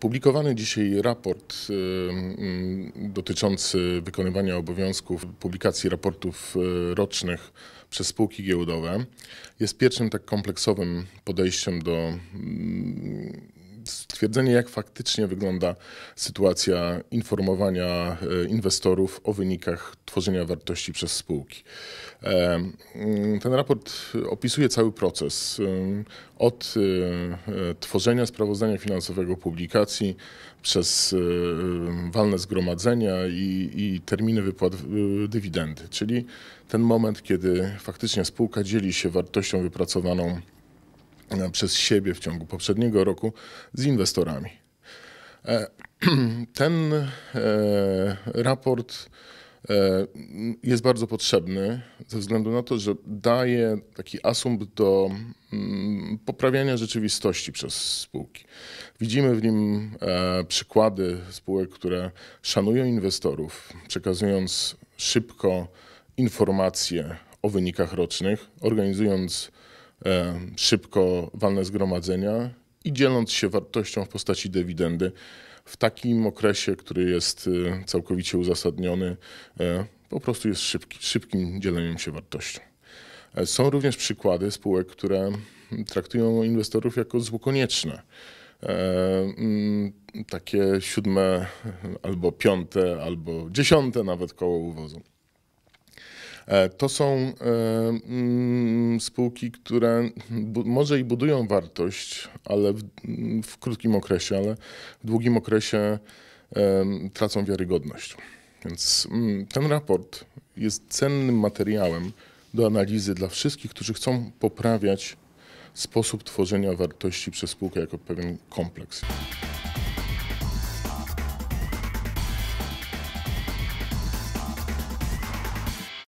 Publikowany dzisiaj raport y, y, dotyczący wykonywania obowiązków publikacji raportów y, rocznych przez spółki giełdowe jest pierwszym tak kompleksowym podejściem do mm, stwierdzenie, jak faktycznie wygląda sytuacja informowania e, inwestorów o wynikach tworzenia wartości przez spółki. E, mm, ten raport opisuje cały proces e, od tworzenia sprawozdania finansowego, publikacji, przez walne zgromadzenia i, i terminy wypłat dywidendy, czyli ten moment, kiedy faktycznie spółka dzieli się wartością wypracowaną przez siebie w ciągu poprzedniego roku z inwestorami. E, ten e, raport e, jest bardzo potrzebny ze względu na to, że daje taki asumpt do mm, poprawiania rzeczywistości przez spółki. Widzimy w nim przykłady spółek, które szanują inwestorów, przekazując szybko informacje o wynikach rocznych, organizując E, szybko walne zgromadzenia i dzieląc się wartością w postaci dywidendy w takim okresie, który jest e, całkowicie uzasadniony, e, po prostu jest szybki, szybkim dzieleniem się wartością. Są również przykłady spółek, które traktują inwestorów jako zło konieczne. Mm, takie siódme albo piąte, albo dziesiąte nawet koło uwozu. E, to są e, mm, spółki, które może i budują wartość, ale w, w krótkim okresie, ale w długim okresie e, tracą wiarygodność. Więc mm, ten raport jest cennym materiałem do analizy dla wszystkich, którzy chcą poprawiać sposób tworzenia wartości przez spółkę jako pewien kompleks.